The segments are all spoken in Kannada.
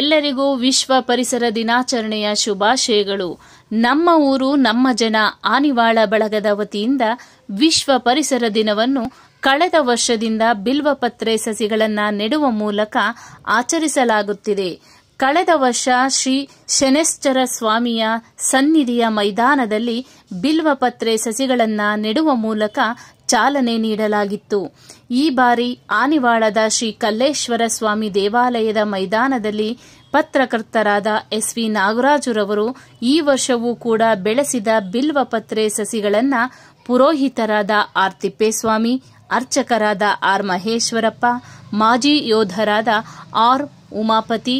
ಎಲ್ಲರಿಗೂ ವಿಶ್ವ ಪರಿಸರ ದಿನಾಚರಣೆಯ ಶುಭಾಶಯಗಳು ನಮ್ಮ ಊರು ನಮ್ಮ ಜನ ಆನಿವಾಳ ಬಳಗದ ವತಿಯಿಂದ ವಿಶ್ವ ಪರಿಸರ ದಿನವನ್ನು ಕಳೆದ ವರ್ಷದಿಂದ ಬಿಲ್ವಪತ್ರೆ ಸಸಿಗಳನ್ನು ನೆಡುವ ಮೂಲಕ ಆಚರಿಸಲಾಗುತ್ತಿದೆ ಕಳೆದ ವರ್ಷ ಶ್ರೀ ಶನೇಶ್ಚರ ಸ್ವಾಮಿಯ ಸನ್ನಿಧಿಯ ಮೈದಾನದಲ್ಲಿ ಬಿಲ್ವಪತ್ರೆ ಸಸಿಗಳನ್ನು ನೆಡುವ ಮೂಲಕ ಚಾಲನೆ ನೀಡಲಾಗಿತ್ತು ಈ ಬಾರಿ ಆನಿವಾಳದ ಶ್ರೀ ಕಲ್ಲೇಶ್ವರ ಸ್ವಾಮಿ ದೇವಾಲಯದ ಮೈದಾನದಲ್ಲಿ ಪತ್ರಕರ್ತರಾದ ಎಸ್ ವಿ ನಾಗರಾಜುರವರು ಈ ವರ್ಷವೂ ಕೂಡ ಬೆಳೆಸಿದ ಬಿಲ್ವಪತ್ರೆ ಸಸಿಗಳನ್ನು ಪುರೋಹಿತರಾದ ಆರ್ ತಿಪ್ಪೇಸ್ವಾಮಿ ಅರ್ಚಕರಾದ ಆರ್ ಮಹೇಶ್ವರಪ್ಪ ಮಾಜಿ ಯೋಧರಾದ ಆರ್ ಉಮಾಪತಿ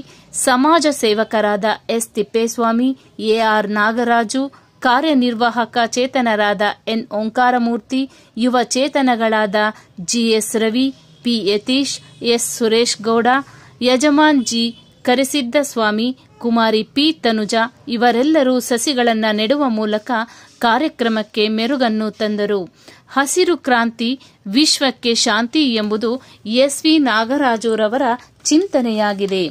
ಸಮಾಜ ಸೇವಕರಾದ ಎಸ್ ತಿಪ್ಪೇಸ್ವಾಮಿ ಎಆರ್ ನಾಗರಾಜು ಕಾರ್ಯನಿರ್ವಾಹಕ ಚೇತನರಾದ ಎನ್ ಓಂಕಾರಮೂರ್ತಿ ಯುವ ಚೇತನಗಳಾದ GS Ravi P Yathish S Suresh Gowda Yajaman G Swamy ಕುಮಾರಿ ಪಿ ತನುಜ ಇವರೆಲ್ಲರೂ ಸಸಿಗಳನ್ನು ನೆಡುವ ಮೂಲಕ ಕಾರ್ಯಕ್ರಮಕ್ಕೆ ಮೆರುಗನ್ನು ತಂದರು ಹಸಿರು ಕ್ರಾಂತಿ ವಿಶ್ವಕ್ಕೆ ಶಾಂತಿ ಎಂಬುದು ಎಸ್ ವಿ ನಾಗರಾಜುರವರ ಚಿಂತನೆಯಾಗಿದೆ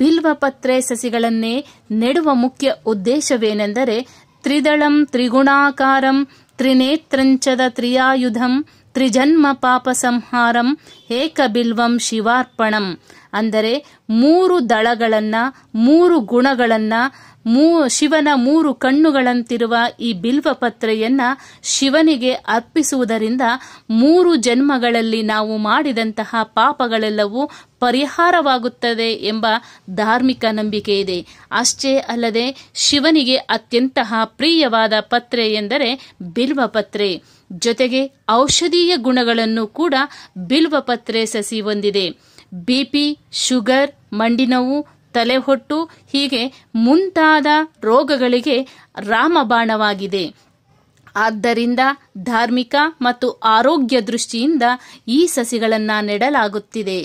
ಬಿಲ್ವಪತ್ರೆ ಸಸಿಗಳನ್ನೇ ನೆಡುವ ಮುಖ್ಯ ಉದ್ದೇಶವೇನೆಂದರೆ ತ್ರಿದಳಂ ತ್ರಿಗುಣಾಕಾರಂ ತ್ರಿನೇತ್ರಂಚದ ತ್ರಿಯಾಯುಧಂ ತ್ರಿಜನ್ಮ ಪಾಪ ಸಂಹಾರಂ ಏಕಬಿಲ್ವಂ ಶಿವಾರ್ಪಣಂ ಅಂದರೆ ಮೂರು ದಳಗಳನ್ನು ಮೂರು ಗುಣಗಳನ್ನು ಮೂ ಶಿವನ ಮೂರು ಕಣ್ಣುಗಳಂತಿರುವ ಈ ಬಿಲ್ವಪತ್ರೆಯನ್ನು ಶಿವನಿಗೆ ಅರ್ಪಿಸುವುದರಿಂದ ಮೂರು ಜನ್ಮಗಳಲ್ಲಿ ನಾವು ಮಾಡಿದಂತಹ ಪಾಪಗಳೆಲ್ಲವೂ ಪರಿಹಾರವಾಗುತ್ತದೆ ಎಂಬ ಧಾರ್ಮಿಕ ನಂಬಿಕೆ ಇದೆ ಅಷ್ಟೇ ಅಲ್ಲದೆ ಶಿವನಿಗೆ ಅತ್ಯಂತ ಪ್ರಿಯವಾದ ಪತ್ರೆ ಎಂದರೆ ಬಿಲ್ವಪತ್ರೆ ಜೊತೆಗೆ ಔಷಧೀಯ ಗುಣಗಳನ್ನು ಕೂಡ ಬಿಲ್ವಪತ್ರೆ ಸಸಿ ಹೊಂದಿದೆ ಬಿಪಿ, ಪಿ ಶುಗರ್ ಮಂಡಿನೋವು ತಲೆಹೊಟ್ಟು ಹೀಗೆ ಮುಂತಾದ ರೋಗಗಳಿಗೆ ರಾಮಬಾಣವಾಗಿದೆ ಆದ್ದರಿಂದ ಧಾರ್ಮಿಕ ಮತ್ತು ಆರೋಗ್ಯ ದೃಷ್ಟಿಯಿಂದ ಈ ಸಸಿಗಳನ್ನು ನೆಡಲಾಗುತ್ತಿದೆ